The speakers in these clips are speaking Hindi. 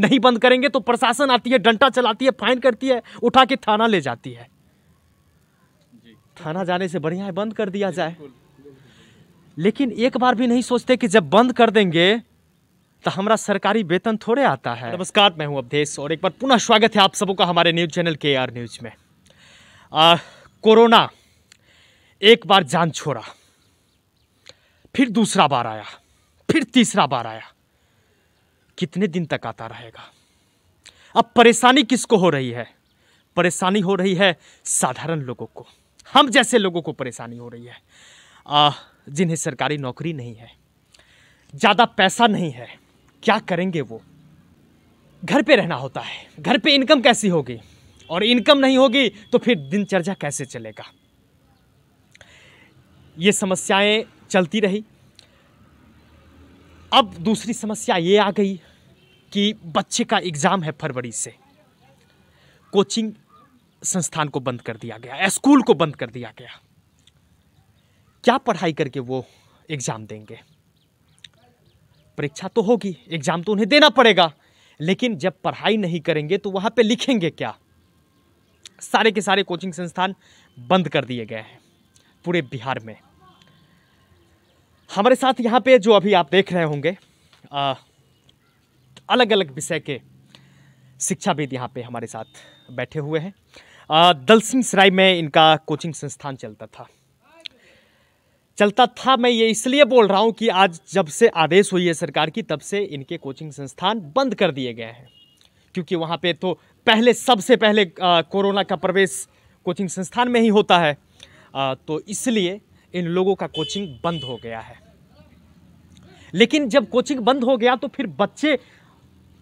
नहीं बंद करेंगे तो प्रशासन आती है डंटा चलाती है फाइन करती है उठा के थाना ले जाती है थाना जाने से बढ़िया है बंद कर दिया जाए लेकिन एक बार भी नहीं सोचते कि जब बंद कर देंगे तो हमारा सरकारी वेतन थोड़े आता है नमस्कार मैं हूं अवधेश और एक बार पुनः स्वागत है आप सबों का हमारे न्यूज़ चैनल के आर न्यूज में आ, कोरोना एक बार जान छोड़ा फिर दूसरा बार आया फिर तीसरा बार आया कितने दिन तक आता रहेगा अब परेशानी किसको हो रही है परेशानी हो रही है साधारण लोगों को हम जैसे लोगों को परेशानी हो रही है जिन्हें सरकारी नौकरी नहीं है ज़्यादा पैसा नहीं है क्या करेंगे वो घर पे रहना होता है घर पे इनकम कैसी होगी और इनकम नहीं होगी तो फिर दिनचर्या कैसे चलेगा ये समस्याएं चलती रही अब दूसरी समस्या ये आ गई कि बच्चे का एग्ज़ाम है फरवरी से कोचिंग संस्थान को बंद कर दिया गया स्कूल को बंद कर दिया गया क्या पढ़ाई करके वो एग्ज़ाम देंगे परीक्षा तो होगी एग्ज़ाम तो उन्हें देना पड़ेगा लेकिन जब पढ़ाई नहीं करेंगे तो वहाँ पे लिखेंगे क्या सारे के सारे कोचिंग संस्थान बंद कर दिए गए हैं पूरे बिहार में हमारे साथ यहाँ पे जो अभी आप देख रहे होंगे अलग अलग विषय के शिक्षाविद यहाँ पे हमारे साथ बैठे हुए हैं दल सिंह सराय में इनका कोचिंग संस्थान चलता था चलता था मैं ये इसलिए बोल रहा हूँ कि आज जब से आदेश हुई है सरकार की तब से इनके कोचिंग संस्थान बंद कर दिए गए हैं क्योंकि वहाँ पे तो पहले सबसे पहले आ, कोरोना का प्रवेश कोचिंग संस्थान में ही होता है आ, तो इसलिए इन लोगों का कोचिंग बंद हो गया है लेकिन जब कोचिंग बंद हो गया तो फिर बच्चे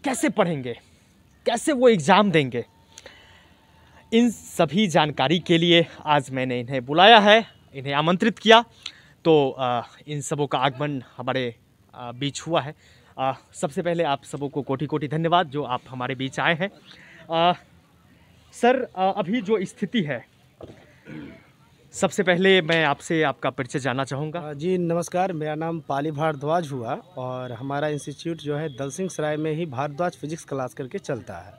कैसे पढ़ेंगे कैसे वो एग्ज़ाम देंगे इन सभी जानकारी के लिए आज मैंने इन्हें बुलाया है इन्हें आमंत्रित किया तो आ, इन सबों का आगमन हमारे आ, बीच हुआ है आ, सबसे पहले आप सबों को कोटि कोटि धन्यवाद जो आप हमारे बीच आए हैं सर अभी जो स्थिति है सबसे पहले मैं आपसे आपका परिचय जानना चाहूँगा जी नमस्कार मेरा नाम पाली भारद्वाज हुआ और हमारा इंस्टीट्यूट जो है दलसिंह सराय में ही भारद्वाज फिजिक्स क्लास करके चलता है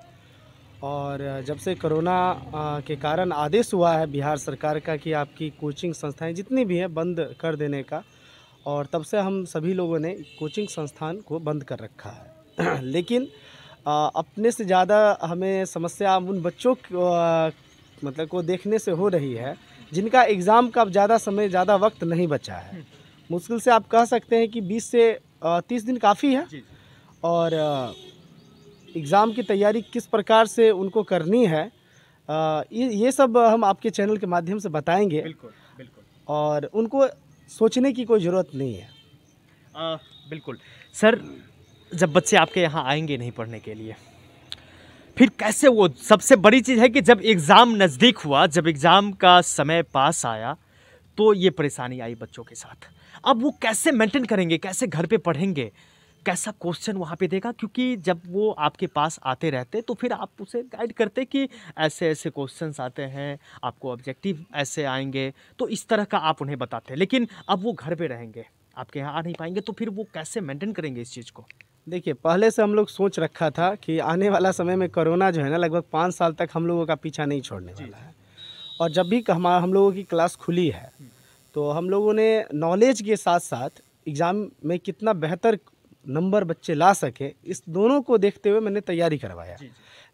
और जब से कोरोना के कारण आदेश हुआ है बिहार सरकार का कि आपकी कोचिंग संस्थाएं जितनी भी हैं बंद कर देने का और तब से हम सभी लोगों ने कोचिंग संस्थान को बंद कर रखा है लेकिन अपने से ज़्यादा हमें समस्या उन बच्चों मतलब को देखने से हो रही है जिनका एग्ज़ाम का अब ज़्यादा समय ज़्यादा वक्त नहीं बचा है मुश्किल से आप कह सकते हैं कि 20 से 30 दिन काफ़ी है और एग्ज़ाम की तैयारी किस प्रकार से उनको करनी है ये सब हम आपके चैनल के माध्यम से बताएंगे बिल्कुल बिल्कुल और उनको सोचने की कोई ज़रूरत नहीं है आ, बिल्कुल सर जब बच्चे आपके यहाँ आएंगे नहीं पढ़ने के लिए फिर कैसे वो सबसे बड़ी चीज़ है कि जब एग्ज़ाम नज़दीक हुआ जब एग्ज़ाम का समय पास आया तो ये परेशानी आई बच्चों के साथ अब वो कैसे मेंटेन करेंगे कैसे घर पे पढ़ेंगे कैसा क्वेश्चन वहाँ पे देगा क्योंकि जब वो आपके पास आते रहते तो फिर आप उसे गाइड करते कि ऐसे ऐसे क्वेश्चंस आते हैं आपको ऑब्जेक्टिव ऐसे आएंगे तो इस तरह का आप उन्हें बताते लेकिन अब वो घर पे रहेंगे आपके यहाँ आ नहीं पाएंगे तो फिर वो कैसे मेंटेन करेंगे इस चीज़ को देखिए पहले से हम लोग सोच रखा था कि आने वाला समय में कोरोना जो है ना लगभग पाँच साल तक हम लोगों का पीछा नहीं छोड़ने वाला है और जब भी हम हम लोगों की क्लास खुली है हम्म। तो हम लोगों ने नॉलेज के साथ साथ एग्ज़ाम में कितना बेहतर नंबर बच्चे ला सके इस दोनों को देखते हुए मैंने तैयारी करवाया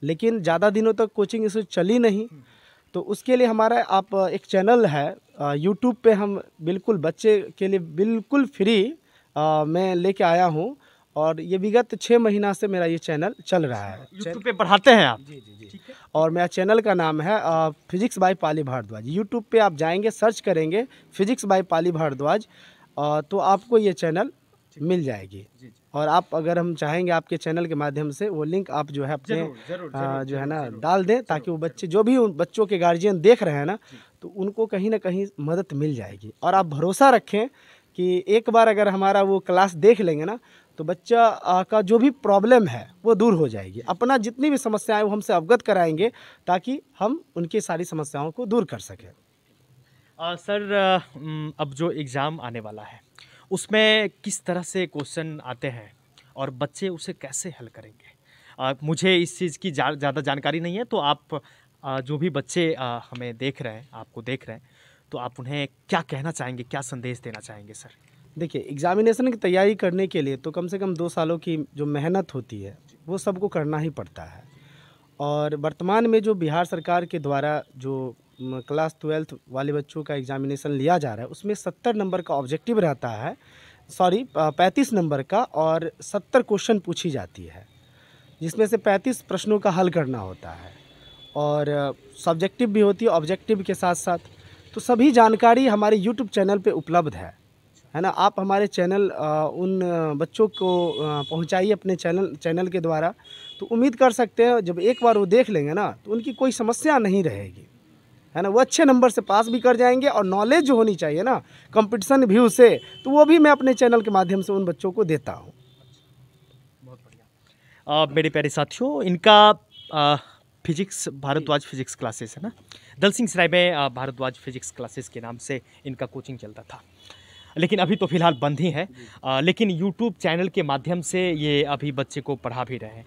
लेकिन ज़्यादा दिनों तक कोचिंग इसे चली नहीं हम्म। तो उसके लिए हमारा आप एक चैनल है यूट्यूब पे हम बिल्कुल बच्चे के लिए बिल्कुल फ्री आ, मैं लेके आया हूँ और ये विगत छः महीना से मेरा ये चैनल चल रहा है यूट्यूब अच्छा, पे पढ़ाते हैं आप जी जी जी और मेरा चैनल का नाम है physics by Pali Bhardwaj YouTube पे आप जाएंगे सर्च करेंगे फिजिक्स बाय पाली भारद्वाज तो आपको ये चैनल मिल जाएगी और आप अगर हम चाहेंगे आपके चैनल के माध्यम से वो लिंक आप जो है अपने जो है ना डाल दें ताकि वो बच्चे जो भी बच्चों के गार्जियन देख रहे हैं ना तो उनको कहीं ना कहीं मदद मिल जाएगी और आप भरोसा रखें कि एक बार अगर हमारा वो क्लास देख लेंगे ना तो बच्चा का जो भी प्रॉब्लम है वो दूर हो जाएगी अपना जितनी भी समस्याएं वो हमसे अवगत कराएंगे ताकि हम उनकी सारी समस्याओं को दूर कर सकें सर अब जो एग्ज़ाम आने वाला है उसमें किस तरह से क्वेश्चन आते हैं और बच्चे उसे कैसे हल करेंगे आ, मुझे इस चीज़ की ज़्यादा जा, जानकारी नहीं है तो आप आ, जो भी बच्चे आ, हमें देख रहे हैं आपको देख रहे हैं तो आप उन्हें क्या कहना चाहेंगे क्या संदेश देना चाहेंगे सर देखिए एग्ज़ामिनेशन की तैयारी करने के लिए तो कम से कम दो सालों की जो मेहनत होती है वो सबको करना ही पड़ता है और वर्तमान में जो बिहार सरकार के द्वारा जो क्लास ट्वेल्थ वाले बच्चों का एग्ज़ामिनेशन लिया जा रहा है उसमें सत्तर नंबर का ऑब्जेक्टिव रहता है सॉरी पैंतीस नंबर का और सत्तर क्वेश्चन पूछी जाती है जिसमें से पैंतीस प्रश्नों का हल करना होता है और सब्जेक्टिव भी होती है ऑब्जेक्टिव के साथ साथ तो सभी जानकारी हमारे यूट्यूब चैनल पर उपलब्ध है है ना आप हमारे चैनल उन बच्चों को पहुंचाइए अपने चैनल चैनल के द्वारा तो उम्मीद कर सकते हैं जब एक बार वो देख लेंगे ना तो उनकी कोई समस्या नहीं रहेगी है ना वो अच्छे नंबर से पास भी कर जाएंगे और नॉलेज जो होनी चाहिए ना कंपटीशन भी उसे तो वो भी मैं अपने चैनल के माध्यम से उन बच्चों को देता हूँ मेरे प्यारे साथियों इनका आ, फिजिक्स भारद्वाज फिजिक्स क्लासेस है ना दल सिंह सराय में भारद्वाज फिजिक्स क्लासेस के नाम से इनका कोचिंग चलता था लेकिन अभी तो फ़िलहाल बंद ही है आ, लेकिन यूट्यूब चैनल के माध्यम से ये अभी बच्चे को पढ़ा भी रहे हैं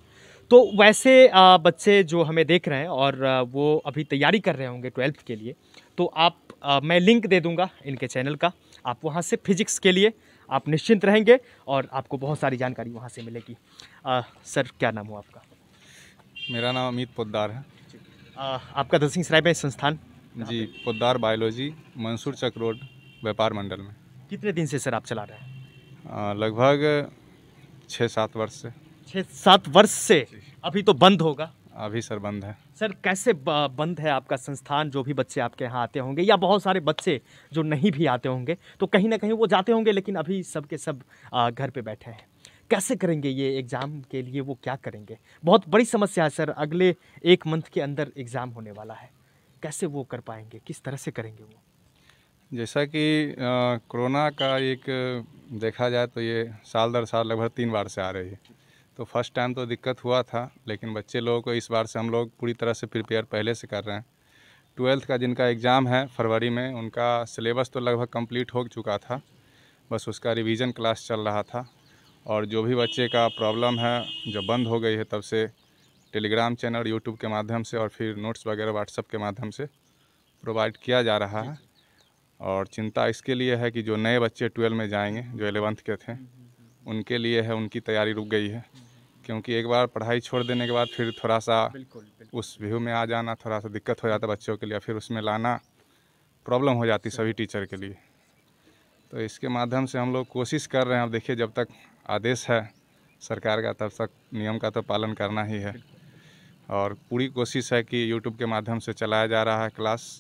तो वैसे आ, बच्चे जो हमें देख रहे हैं और आ, वो अभी तैयारी कर रहे होंगे ट्वेल्थ के लिए तो आप आ, मैं लिंक दे दूँगा इनके चैनल का आप वहाँ से फिजिक्स के लिए आप निश्चिंत रहेंगे और आपको बहुत सारी जानकारी वहाँ से मिलेगी आ, सर क्या नाम हो आपका मेरा नाम अमित पोदार है आ, आपका दसिंग सराय में संस्थान जी पोदार बायोलॉजी मंसूर चक रोड व्यापार मंडल में कितने दिन से सर आप चला रहे हैं लगभग छः सात वर्ष से छः सात वर्ष से अभी तो बंद होगा अभी सर बंद है सर कैसे बंद है आपका संस्थान जो भी बच्चे आपके यहाँ आते होंगे या बहुत सारे बच्चे जो नहीं भी आते होंगे तो कहीं ना कहीं वो जाते होंगे लेकिन अभी सब के सब घर पे बैठे हैं कैसे करेंगे ये एग्ज़ाम के लिए वो क्या करेंगे बहुत बड़ी समस्या है सर अगले एक मंथ के अंदर एग्ज़ाम होने वाला है कैसे वो कर पाएंगे किस तरह से करेंगे वो जैसा कि कोरोना का एक देखा जाए तो ये साल दर साल लगभग तीन बार से आ रही है तो फर्स्ट टाइम तो दिक्कत हुआ था लेकिन बच्चे लोगों को इस बार से हम लोग पूरी तरह से प्रिपेयर पहले से कर रहे हैं ट्वेल्थ का जिनका एग्ज़ाम है फरवरी में उनका सिलेबस तो लगभग कंप्लीट हो चुका था बस उसका रिवीजन क्लास चल रहा था और जो भी बच्चे का प्रॉब्लम है जो बंद हो गई है तब से टेलीग्राम चैनल यूट्यूब के माध्यम से और फिर नोट्स वगैरह व्हाट्सअप के माध्यम से प्रोवाइड किया जा रहा है और चिंता इसके लिए है कि जो नए बच्चे ट्वेल्व में जाएंगे जो एलेवंथ के थे उनके लिए है उनकी तैयारी रुक गई है क्योंकि एक बार पढ़ाई छोड़ देने के बाद फिर थोड़ा सा बिल्कुल, बिल्कुल। उस व्यू में आ जाना थोड़ा सा दिक्कत हो जाता बच्चों के लिए फिर उसमें लाना प्रॉब्लम हो जाती सभी टीचर के लिए तो इसके माध्यम से हम लोग कोशिश कर रहे हैं अब देखिए जब तक आदेश है सरकार का तब तक नियम का तो पालन करना ही है और पूरी कोशिश है कि यूट्यूब के माध्यम से चलाया जा रहा है क्लास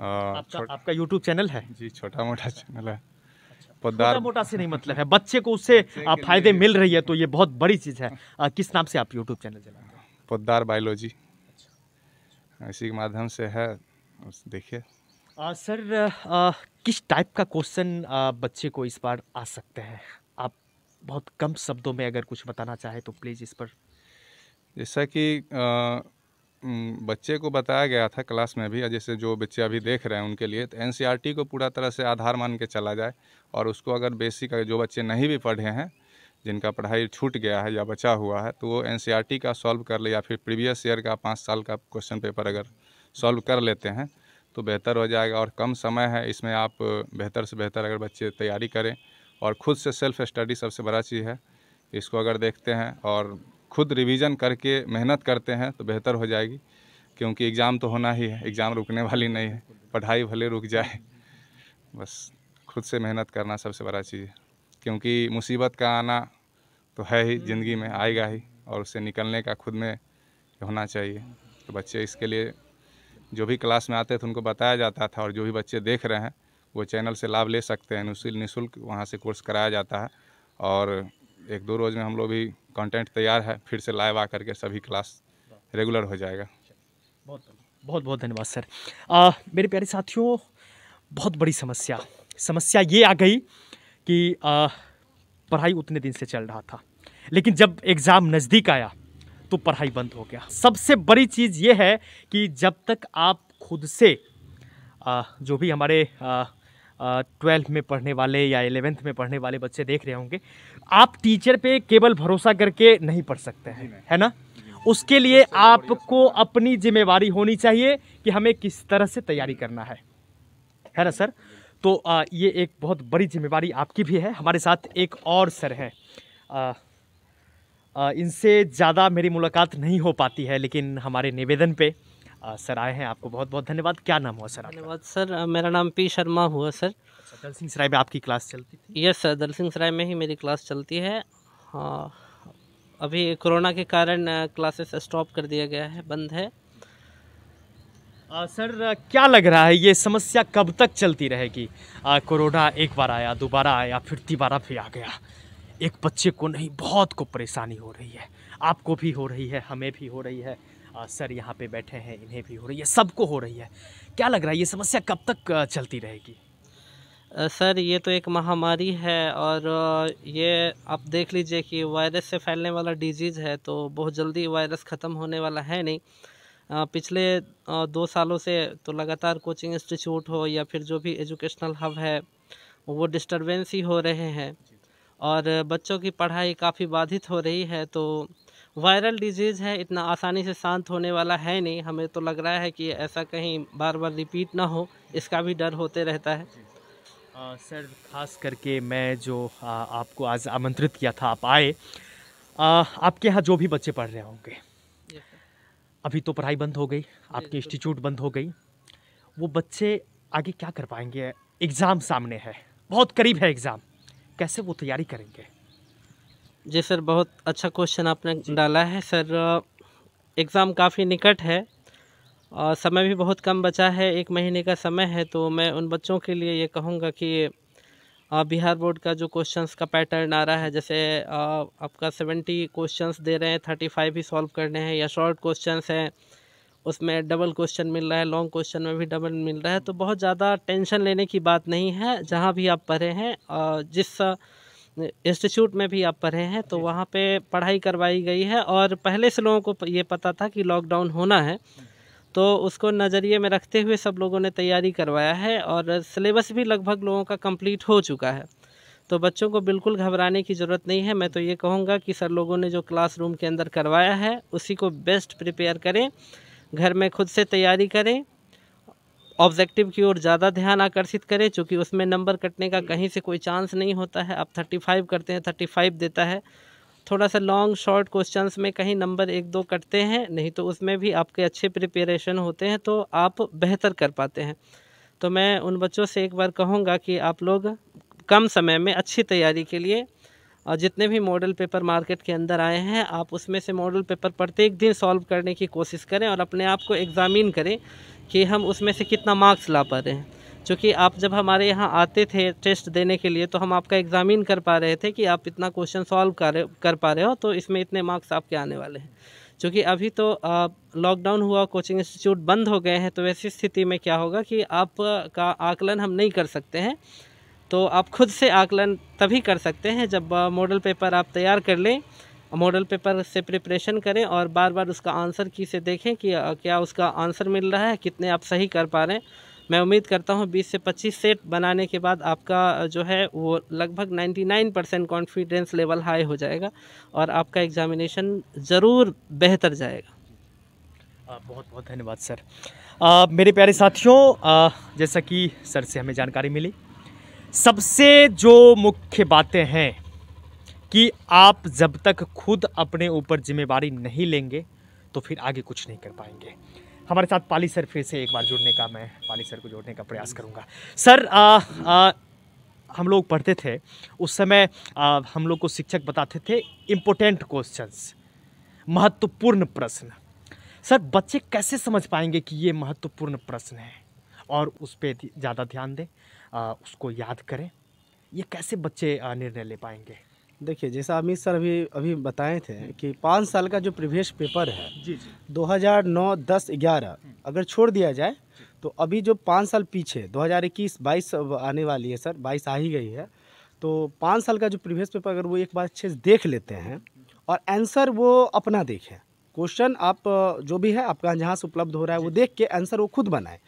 आपका आपका यूट्यूब चैनल है जी छोटा मोटा चैनल है अच्छा, छोटा मोटा से नहीं मतलब है बच्चे को उससे फायदे मिल रही है तो ये बहुत बड़ी चीज़ है आ, किस नाम से आप यूट्यूब चैनल चलाते हैं बायोलॉजी अच्छा। इसी के माध्यम से है देखिए सर आ, किस टाइप का क्वेश्चन बच्चे को इस बार आ सकते हैं आप बहुत कम शब्दों में अगर कुछ बताना चाहें तो प्लीज़ इस पर जैसा कि बच्चे को बताया गया था क्लास में भी जैसे जो बच्चे अभी देख रहे हैं उनके लिए तो एन e को पूरा तरह से आधार मान के चला जाए और उसको अगर बेसिक जो बच्चे नहीं भी पढ़े हैं जिनका पढ़ाई छूट गया है या बचा हुआ है तो वो एन e का सॉल्व कर ले या फिर प्रीवियस ईयर का पाँच साल का क्वेश्चन पेपर अगर सॉल्व कर लेते हैं तो बेहतर हो जाएगा और कम समय है इसमें आप बेहतर से बेहतर अगर बच्चे तैयारी करें और ख़ुद से सेल्फ़ स्टडी सबसे बड़ा चीज़ है इसको अगर देखते हैं और खुद रिवीजन करके मेहनत करते हैं तो बेहतर हो जाएगी क्योंकि एग्ज़ाम तो होना ही है एग्ज़ाम रुकने वाली नहीं है पढ़ाई भले रुक जाए बस खुद से मेहनत करना सबसे बड़ा चीज़ है क्योंकि मुसीबत का आना तो है ही ज़िंदगी में आएगा ही और उससे निकलने का खुद में होना चाहिए तो बच्चे इसके लिए जो भी क्लास में आते थे उनको बताया जाता था और जो भी बच्चे देख रहे हैं वो चैनल से लाभ ले सकते हैं निःशुल्क वहाँ से कोर्स कराया जाता है और एक दो रोज़ में हम लोग भी कंटेंट तैयार है फिर से लाइव आ करके सभी क्लास रेगुलर हो जाएगा बहुत बहुत बहुत धन्यवाद सर आ, मेरे प्यारे साथियों बहुत बड़ी समस्या समस्या ये आ गई कि आ, पढ़ाई उतने दिन से चल रहा था लेकिन जब एग्ज़ाम नज़दीक आया तो पढ़ाई बंद हो गया सबसे बड़ी चीज़ ये है कि जब तक आप खुद से आ, जो भी हमारे ट्वेल्थ में पढ़ने वाले या एलेवेंथ में पढ़ने वाले बच्चे देख रहे होंगे आप टीचर पे केवल भरोसा करके नहीं पढ़ सकते हैं है ना उसके लिए आपको अपनी जिम्मेवारी होनी चाहिए कि हमें किस तरह से तैयारी करना है है ना सर तो आ, ये एक बहुत बड़ी जिम्मेवारी आपकी भी है हमारे साथ एक और सर हैं इनसे ज़्यादा मेरी मुलाकात नहीं हो पाती है लेकिन हमारे निवेदन पे सर आए हैं आपको बहुत बहुत धन्यवाद क्या नाम हुआ सर धन्यवाद सर मेरा नाम पी शर्मा हुआ सर अच्छा, दल सिंह सराय में आपकी क्लास चलती थी यस सर दल सिंह सराय में ही मेरी क्लास चलती है हाँ अभी कोरोना के कारण क्लासेस स्टॉप कर दिया गया है बंद है आ, सर क्या लग रहा है ये समस्या कब तक चलती रहेगी कोरोना एक बार आया दोबारा आया फिर तिबारा फिर आ गया एक बच्चे को नहीं बहुत को परेशानी हो रही है आपको भी हो रही है हमें भी हो रही है सर यहाँ पे बैठे हैं इन्हें भी हो रही है सबको हो रही है क्या लग रहा है ये समस्या कब तक चलती रहेगी सर ये तो एक महामारी है और ये आप देख लीजिए कि वायरस से फैलने वाला डिजीज़ है तो बहुत जल्दी वायरस ख़त्म होने वाला है नहीं पिछले दो सालों से तो लगातार कोचिंग इंस्टीट्यूट हो या फिर जो भी एजुकेशनल हब है वो डिस्टर्बेंस ही हो रहे हैं और बच्चों की पढ़ाई काफ़ी बाधित हो रही है तो वायरल डिजीज़ है इतना आसानी से शांत होने वाला है नहीं हमें तो लग रहा है कि ऐसा कहीं बार बार रिपीट ना हो इसका भी डर होते रहता है आ, सर खास करके मैं जो आ, आपको आज आमंत्रित किया था आप आए आ, आपके यहाँ जो भी बच्चे पढ़ रहे होंगे अभी तो पढ़ाई बंद हो गई तो आपके इंस्टीट्यूट बंद हो गई वो बच्चे आगे क्या कर पाएंगे एग्ज़ाम सामने है बहुत करीब है एग्ज़ाम कैसे वो तैयारी करेंगे जी सर बहुत अच्छा क्वेश्चन आपने डाला है सर एग्ज़ाम काफ़ी निकट है और समय भी बहुत कम बचा है एक महीने का समय है तो मैं उन बच्चों के लिए ये कहूँगा कि बिहार बोर्ड का जो क्वेश्चंस का पैटर्न आ रहा है जैसे आपका सेवेंटी क्वेश्चंस दे रहे हैं थर्टी फाइव ही सॉल्व करने हैं या शॉर्ट क्वेश्चंस हैं उसमें डबल क्वेश्चन मिल रहा है लॉन्ग क्वेश्चन में भी डबल मिल रहा है तो बहुत ज़्यादा टेंशन लेने की बात नहीं है जहाँ भी आप पढ़े हैं जिस इंस्टीट्यूट में भी आप पढ़े हैं तो वहाँ पे पढ़ाई करवाई गई है और पहले से लोगों को ये पता था कि लॉकडाउन होना है तो उसको नज़रिए में रखते हुए सब लोगों ने तैयारी करवाया है और सिलेबस भी लगभग लोगों का कंप्लीट हो चुका है तो बच्चों को बिल्कुल घबराने की ज़रूरत नहीं है मैं तो ये कहूँगा कि सर लोगों ने जो क्लासरूम के अंदर करवाया है उसी को बेस्ट प्रिपेयर करें घर में खुद से तैयारी करें ऑब्जेक्टिव की ओर ज़्यादा ध्यान आकर्षित करें चूँकि उसमें नंबर कटने का कहीं से कोई चांस नहीं होता है आप थर्टी फाइव करते हैं थर्टी फाइव देता है थोड़ा सा लॉन्ग शॉर्ट क्वेश्चंस में कहीं नंबर एक दो कटते हैं नहीं तो उसमें भी आपके अच्छे प्रिपरेशन होते हैं तो आप बेहतर कर पाते हैं तो मैं उन बच्चों से एक बार कहूँगा कि आप लोग कम समय में अच्छी तैयारी के लिए और जितने भी मॉडल पेपर मार्केट के अंदर आए हैं आप उसमें से मॉडल पेपर प्रत्येक दिन सॉल्व करने की कोशिश करें और अपने आप को एग्ज़ामिन करें कि हम उसमें से कितना मार्क्स ला पा रहे हैं चूँकि आप जब हमारे यहाँ आते थे टेस्ट देने के लिए तो हम आपका एग्ज़ामिन कर पा रहे थे कि आप इतना क्वेश्चन सॉल्व कर कर पा रहे हो तो इसमें इतने मार्क्स आपके आने वाले हैं चूँकि अभी तो लॉकडाउन हुआ कोचिंग इंस्टीट्यूट बंद हो गए हैं तो वैसी स्थिति में क्या होगा कि आपका आकलन हम नहीं कर सकते हैं तो आप खुद से आकलन तभी कर सकते हैं जब मॉडल पेपर आप तैयार कर लें मॉडल पेपर से प्रिपरेशन करें और बार बार उसका आंसर की से देखें कि क्या उसका आंसर मिल रहा है कितने आप सही कर पा रहे हैं मैं उम्मीद करता हूं 20 से 25 सेट बनाने के बाद आपका जो है वो लगभग 99 परसेंट कॉन्फिडेंस लेवल हाई हो जाएगा और आपका एग्ज़ामिनेशन ज़रूर बेहतर जाएगा आ, बहुत बहुत धन्यवाद सर आ, मेरे प्यारे साथियों जैसा कि सर से हमें जानकारी मिली सबसे जो मुख्य बातें हैं कि आप जब तक खुद अपने ऊपर जिम्मेवारी नहीं लेंगे तो फिर आगे कुछ नहीं कर पाएंगे हमारे साथ पाली सर फिर से एक बार जुड़ने का मैं पाली सर को जोड़ने का प्रयास करूँगा सर आ, आ, हम लोग पढ़ते थे उस समय आ, हम लोग को शिक्षक बताते थे इम्पोर्टेंट क्वेश्चंस महत्वपूर्ण प्रश्न सर बच्चे कैसे समझ पाएंगे कि ये महत्वपूर्ण प्रश्न है और उस पर ज़्यादा ध्यान दें उसको याद करें ये कैसे बच्चे निर्णय ले पाएंगे देखिए जैसा अमित सर अभी अभी बताए थे कि पाँच साल का जो प्रीवियस पेपर है जी जी 2009, 10, 11 अगर छोड़ दिया जाए तो अभी जो पाँच साल पीछे 2021, 22 आने वाली है सर 22 आ ही गई है तो पाँच साल का जो प्रीवियस पेपर अगर वो एक बार अच्छे से देख लेते हैं और आंसर वो अपना देखें क्वेश्चन आप जो भी है आपका जहाँ से उपलब्ध हो रहा है वो देख के आंसर वो खुद बनाए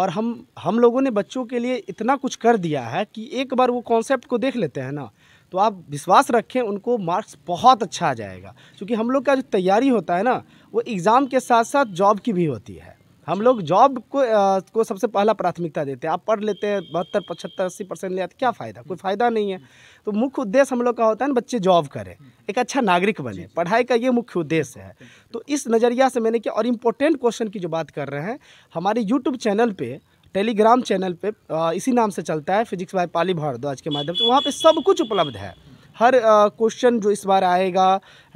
और हम हम लोगों ने बच्चों के लिए इतना कुछ कर दिया है कि एक बार वो कॉन्सेप्ट को देख लेते हैं ना तो आप विश्वास रखें उनको मार्क्स बहुत अच्छा आ जाएगा क्योंकि हम लोग का जो तैयारी होता है ना वो एग्ज़ाम के साथ साथ जॉब की भी होती है हम लोग जॉब को आ, को सबसे पहला प्राथमिकता देते हैं आप पढ़ लेते हैं बहत्तर पचहत्तर अस्सी परसेंट ले आते क्या फ़ायदा कोई फ़ायदा नहीं है तो मुख्य उद्देश्य हम लोग का होता है ना बच्चे जॉब करें एक अच्छा नागरिक बने पढ़ाई का ये मुख्य उद्देश्य है तो इस नज़रिया से मैंने किया और इम्पोर्टेंट क्वेश्चन की जो बात कर रहे हैं हमारे यूट्यूब चैनल पर टेलीग्राम चैनल पे इसी नाम से चलता है फिजिक्स बाय पाली भारद्वाज के माध्यम से वहाँ पे सब कुछ उपलब्ध है हर क्वेश्चन जो इस बार आएगा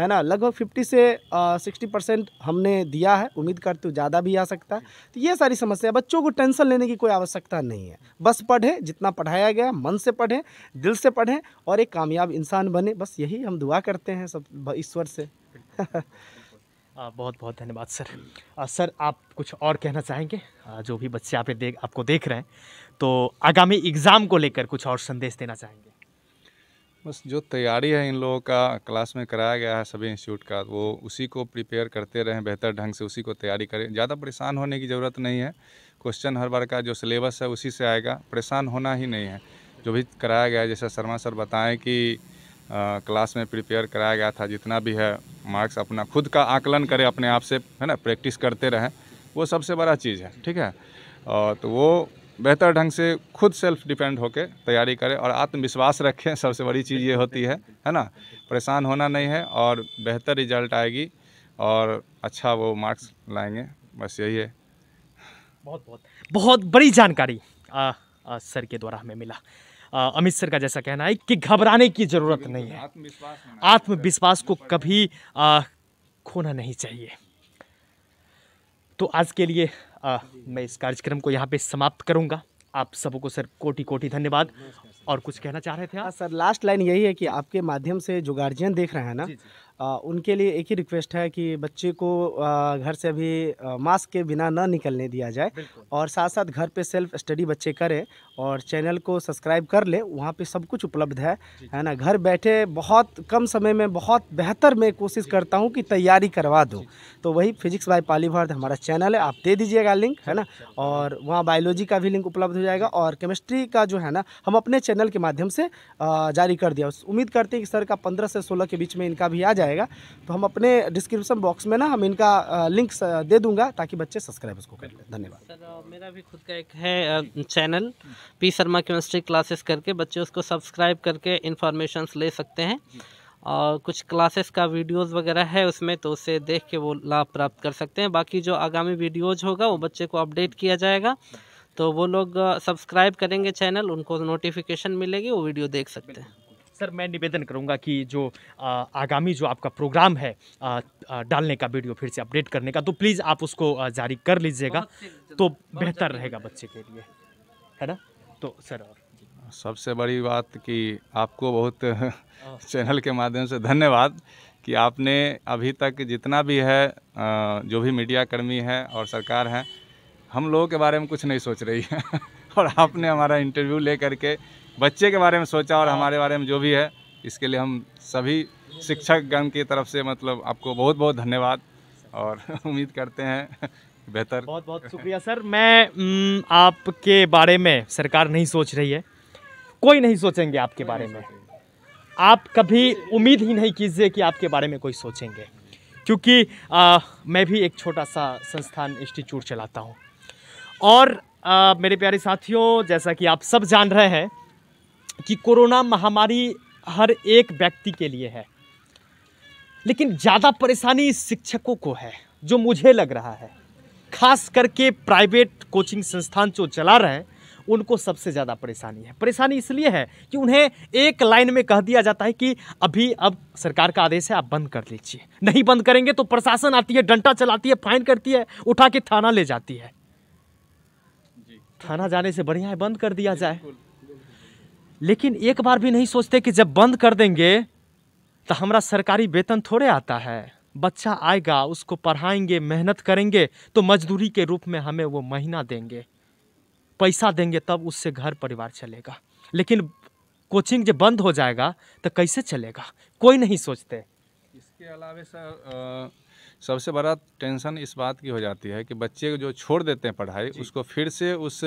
है ना लगभग 50 से सिक्सटी परसेंट हमने दिया है उम्मीद करते हूँ ज़्यादा भी आ सकता है तो ये सारी समस्या बच्चों को टेंशन लेने की कोई आवश्यकता नहीं है बस पढ़ें जितना पढ़ाया गया मन से पढ़ें दिल से पढ़ें और एक कामयाब इंसान बने बस यही हम दुआ करते हैं सब ईश्वर से बहुत बहुत धन्यवाद सर आ, सर आप कुछ और कहना चाहेंगे आ, जो भी बच्चे आप देख आपको देख रहे हैं तो आगामी एग्ज़ाम को लेकर कुछ और संदेश देना चाहेंगे बस जो तैयारी है इन लोगों का क्लास में कराया गया है सभी इंस्टीट्यूट का वो उसी को प्रिपेयर करते रहें बेहतर ढंग से उसी को तैयारी करें ज़्यादा परेशान होने की ज़रूरत नहीं है क्वेश्चन हर बार का जो सिलेबस है उसी से आएगा परेशान होना ही नहीं है जो भी कराया गया है जैसा शर्मा सर बताएं कि क्लास में प्रिपेयर कराया गया था जितना भी है मार्क्स अपना खुद का आकलन करें अपने आप से है ना प्रैक्टिस करते रहें वो सबसे बड़ा चीज़ है ठीक है और तो वो बेहतर ढंग से खुद सेल्फ डिपेंड होकर तैयारी करें और आत्मविश्वास रखें सबसे बड़ी चीज़ ये होती है है ना परेशान होना नहीं है और बेहतर रिजल्ट आएगी और अच्छा वो मार्क्स लाएंगे बस यही है बहुत बहुत बहुत बड़ी जानकारी आ, आ, सर के द्वारा हमें मिला अमित सर का जैसा कहना है कि घबराने की ज़रूरत नहीं है आत्मविश्वास को कभी खोना नहीं चाहिए तो आज के लिए आ, मैं इस कार्यक्रम को यहाँ पे समाप्त करूँगा आप सबको सर कोटि कोटि धन्यवाद और कुछ कहना चाह रहे थे आप हाँ, सर लास्ट लाइन यही है कि आपके माध्यम से जो गार्जियन देख रहे हैं ना उनके लिए एक ही रिक्वेस्ट है कि बच्चे को घर से अभी मास्क के बिना ना निकलने दिया जाए और साथ साथ घर पे सेल्फ स्टडी बच्चे करें और चैनल को सब्सक्राइब कर लें वहाँ पे सब कुछ उपलब्ध है है ना घर बैठे बहुत कम समय में बहुत बेहतर मैं कोशिश करता हूँ कि तैयारी करवा दूँ तो वही फिजिक्स बाई पाली भारत हमारा चैनल है आप दे दीजिएगा लिंक है ना और वहाँ बायोलॉजी का भी लिंक उपलब्ध हो जाएगा और केमिस्ट्री का जो है ना हम अपने चैनल के माध्यम से जारी कर दिया उम्मीद करते हैं कि सर का पंद्रह से सोलह के बीच में इनका भी आ जाए जाएगा तो हम अपने डिस्क्रिप्शन बॉक्स में ना हम इनका लिंक दे दूंगा ताकि बच्चे सब्सक्राइब उसको कर लें धन्यवाद सर मेरा भी खुद का एक है channel P Sharma chemistry classes करके बच्चे उसको सब्सक्राइब करके इन्फॉर्मेशन ले सकते हैं और कुछ क्लासेस का वीडियोस वगैरह है उसमें तो उसे देख के वो लाभ प्राप्त कर सकते हैं बाकी जो आगामी वीडियोज होगा वो बच्चे को अपडेट किया जाएगा तो वो लोग सब्सक्राइब करेंगे चैनल उनको नोटिफिकेशन मिलेगी वो वीडियो देख सकते हैं सर मैं निवेदन करूँगा कि जो आगामी जो आपका प्रोग्राम है डालने का वीडियो फिर से अपडेट करने का तो प्लीज़ आप उसको जारी कर लीजिएगा तो बेहतर रहेगा बच्चे के लिए है ना तो सर और सबसे बड़ी बात कि आपको बहुत हाँ। चैनल के माध्यम से धन्यवाद कि आपने अभी तक जितना भी है जो भी मीडिया कर्मी है और सरकार है हम लोगों के बारे में कुछ नहीं सोच रही है और आपने हमारा इंटरव्यू ले करके बच्चे के बारे में सोचा और हाँ। हमारे बारे में जो भी है इसके लिए हम सभी शिक्षक गण की तरफ से मतलब आपको बहुत बहुत धन्यवाद और उम्मीद करते हैं बेहतर बहुत बहुत शुक्रिया सर मैं आपके बारे में सरकार नहीं सोच रही है कोई नहीं सोचेंगे आपके बारे में आप कभी उम्मीद ही नहीं कीजिए कि आपके बारे में कोई सोचेंगे क्योंकि आ, मैं भी एक छोटा सा संस्थान इंस्टीट्यूट चलाता हूँ और आ, मेरे प्यारे साथियों जैसा कि आप सब जान रहे हैं कि कोरोना महामारी हर एक व्यक्ति के लिए है लेकिन ज़्यादा परेशानी शिक्षकों को है जो मुझे लग रहा है खास करके प्राइवेट कोचिंग संस्थान जो चला रहे हैं उनको सबसे ज़्यादा परेशानी है परेशानी इसलिए है कि उन्हें एक लाइन में कह दिया जाता है कि अभी अब सरकार का आदेश है आप बंद कर लीजिए नहीं बंद करेंगे तो प्रशासन आती है डंटा चलाती है फाइन करती है उठा के थाना ले जाती है थाना जाने से बढ़िया है बंद कर दिया जाए लेकिन एक बार भी नहीं सोचते कि जब बंद कर देंगे तो हमारा सरकारी वेतन थोड़े आता है बच्चा आएगा उसको पढ़ाएंगे मेहनत करेंगे तो मजदूरी के रूप में हमें वो महीना देंगे पैसा देंगे तब उससे घर परिवार चलेगा लेकिन कोचिंग जब बंद हो जाएगा तो कैसे चलेगा कोई नहीं सोचते इसके अलावा सर सबसे बड़ा टेंशन इस बात की हो जाती है कि बच्चे जो छोड़ देते हैं पढ़ाई उसको फिर से उस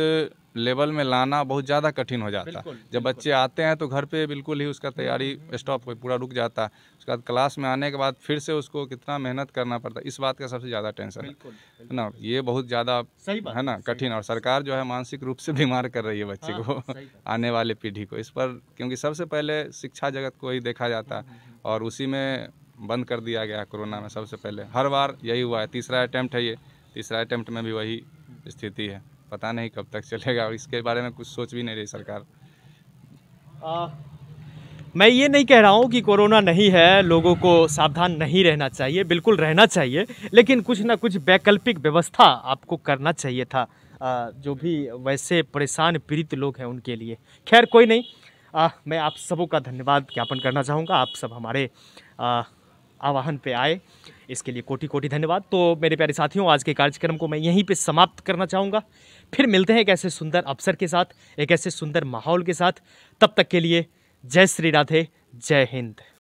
लेवल में लाना बहुत ज़्यादा कठिन हो जाता है जब बच्चे आते हैं तो घर पे बिल्कुल ही उसका तैयारी स्टॉप हो पूरा रुक जाता है उसके बाद क्लास में आने के बाद फिर से उसको कितना मेहनत करना पड़ता है इस बात का सबसे ज़्यादा टेंशन है ना ये बहुत ज़्यादा है ना कठिन और सरकार जो है मानसिक रूप से बीमार कर रही है बच्चे हाँ, को आने वाले पीढ़ी को इस पर क्योंकि सबसे पहले शिक्षा जगत को ही देखा जाता है हम्म, हम्म, हम्म। और उसी में बंद कर दिया गया कोरोना में सबसे पहले हर बार यही हुआ है तीसरा अटैम्प्ट है ये तीसरा अटैम्प्ट में भी वही स्थिति है पता नहीं कब तक चलेगा और इसके बारे में कुछ सोच भी नहीं रही सरकार आ, मैं ये नहीं कह रहा हूँ कि कोरोना नहीं है लोगों को सावधान नहीं रहना चाहिए बिल्कुल रहना चाहिए लेकिन कुछ ना कुछ वैकल्पिक व्यवस्था आपको करना चाहिए था आ, जो भी वैसे परेशान पीड़ित लोग हैं उनके लिए खैर कोई नहीं आ, मैं आप सबों का धन्यवाद ज्ञापन करना चाहूँगा आप सब हमारे आ, आवाहन पे आए इसके लिए कोटि कोटि धन्यवाद तो मेरे प्यारे साथियों आज के कार्यक्रम को मैं यहीं पे समाप्त करना चाहूँगा फिर मिलते हैं एक ऐसे सुंदर अवसर के साथ एक ऐसे सुंदर माहौल के साथ तब तक के लिए जय श्री राधे जय हिंद